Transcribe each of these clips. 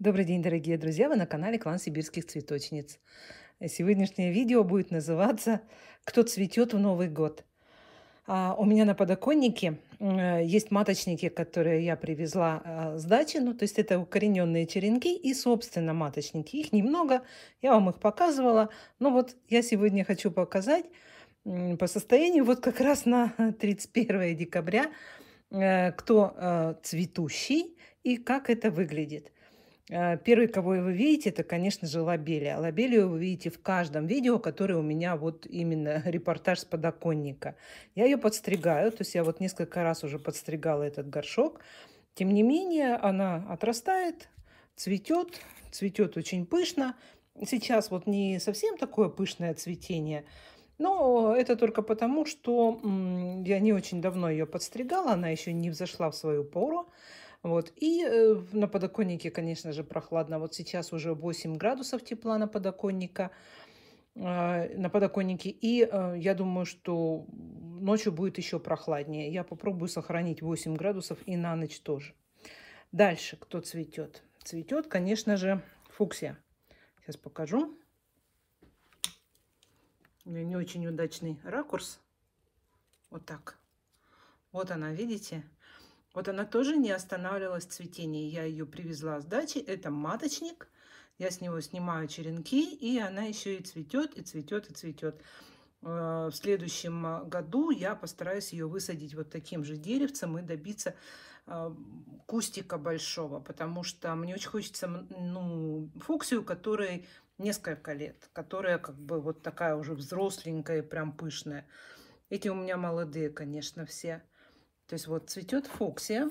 Добрый день, дорогие друзья! Вы на канале Клан Сибирских Цветочниц. Сегодняшнее видео будет называться «Кто цветет в Новый год?». А, у меня на подоконнике э, есть маточники, которые я привезла а, с дачи. Ну, то есть это укорененные черенки и, собственно, маточники. Их немного, я вам их показывала. Но вот я сегодня хочу показать по состоянию вот как раз на 31 декабря, э, кто э, цветущий и как это выглядит – Э, первый, кого вы видите, это, конечно же, лабелия. А Лабелию вы видите в каждом видео, которое у меня вот именно репортаж с подоконника. Я ее подстригаю, то есть я вот несколько раз уже подстригала этот горшок. Тем не менее, она отрастает, цветет, цветет очень пышно. Сейчас вот не совсем такое пышное цветение, но это только потому, что я не очень давно ее подстригала, она еще не взошла в свою пору. Вот. И э, на подоконнике, конечно же, прохладно. Вот сейчас уже 8 градусов тепла на подоконника а, на подоконнике. И э, я думаю, что ночью будет еще прохладнее. Я попробую сохранить 8 градусов и на ночь тоже. Дальше кто цветет? Цветет, конечно же, фуксия. Сейчас покажу. У меня не очень удачный ракурс. Вот так. Вот она, видите? Вот она тоже не останавливалась в Я ее привезла с дачи. Это маточник. Я с него снимаю черенки, и она еще и цветет, и цветет, и цветет. А, в следующем а, году я постараюсь ее высадить вот таким же деревцем и добиться а, кустика большого, потому что мне очень хочется ну, фуксию, которой несколько лет, которая как бы вот такая уже взросленькая, прям пышная. Эти у меня молодые, конечно, все. То есть вот цветет фоксия,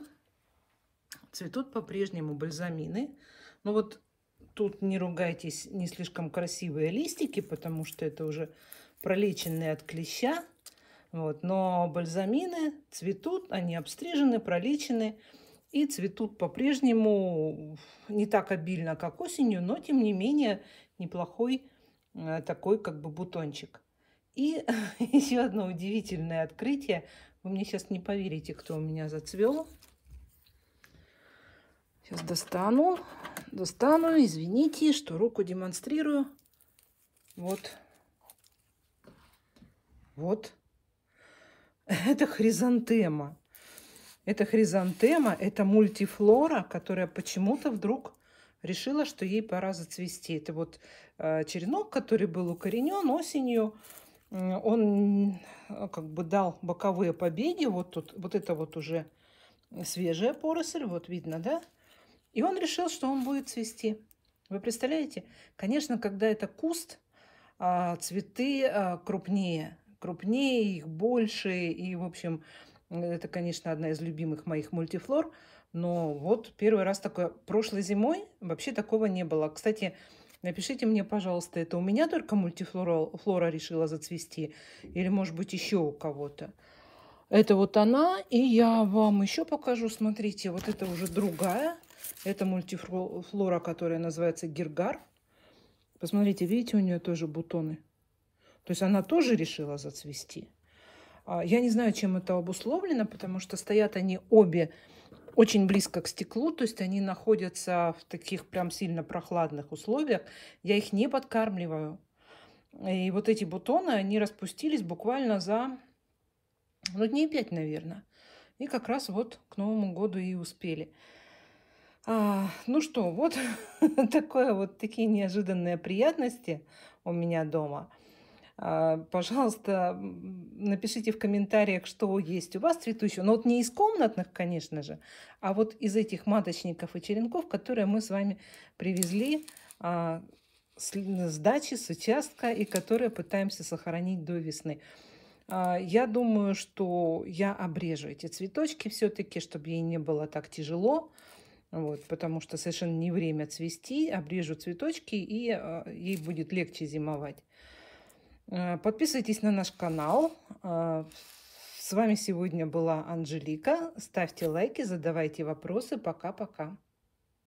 цветут по-прежнему бальзамины. Но ну вот тут не ругайтесь, не слишком красивые листики, потому что это уже пролеченные от клеща. Вот. Но бальзамины цветут, они обстрижены, пролечены и цветут по-прежнему не так обильно, как осенью, но тем не менее неплохой э, такой как бы бутончик. И еще одно удивительное открытие. Вы мне сейчас не поверите, кто у меня зацвел. Сейчас достану, достану, извините, что руку демонстрирую. Вот, вот, это хризантема. Это хризантема, это мультифлора, которая почему-то вдруг решила, что ей пора зацвести. Это вот э, черенок, который был укоренен осенью, он э, как бы дал боковые побеги. Вот тут, вот это вот уже свежая поросль, вот видно, да? И он решил, что он будет цвести. Вы представляете? Конечно, когда это куст, а, цветы а, крупнее, крупнее, их больше. И, в общем, это, конечно, одна из любимых моих мультифлор. Но вот первый раз такое. Прошлой зимой вообще такого не было. Кстати, Напишите мне, пожалуйста, это у меня только мультифлора флора решила зацвести или, может быть, еще у кого-то. Это вот она, и я вам еще покажу. Смотрите, вот это уже другая. Это мультифлора, которая называется Гиргар. Посмотрите, видите, у нее тоже бутоны. То есть она тоже решила зацвести. А, я не знаю, чем это обусловлено, потому что стоят они обе очень близко к стеклу, то есть они находятся в таких прям сильно прохладных условиях. Я их не подкармливаю. И вот эти бутоны, они распустились буквально за, ну, дней пять, наверное. И как раз вот к Новому году и успели. А, ну что, вот такое вот такие неожиданные приятности у меня дома – а, пожалуйста, напишите в комментариях, что есть у вас цветущего. Но ну, вот не из комнатных, конечно же, а вот из этих маточников и черенков, которые мы с вами привезли а, с дачи, с участка, и которые пытаемся сохранить до весны. А, я думаю, что я обрежу эти цветочки все-таки, чтобы ей не было так тяжело. Вот, потому что совершенно не время цвести. Обрежу цветочки, и ей будет легче зимовать. Э, подписывайтесь на наш канал. Э, с вами сегодня была Анжелика. Ставьте лайки, задавайте вопросы. Пока-пока.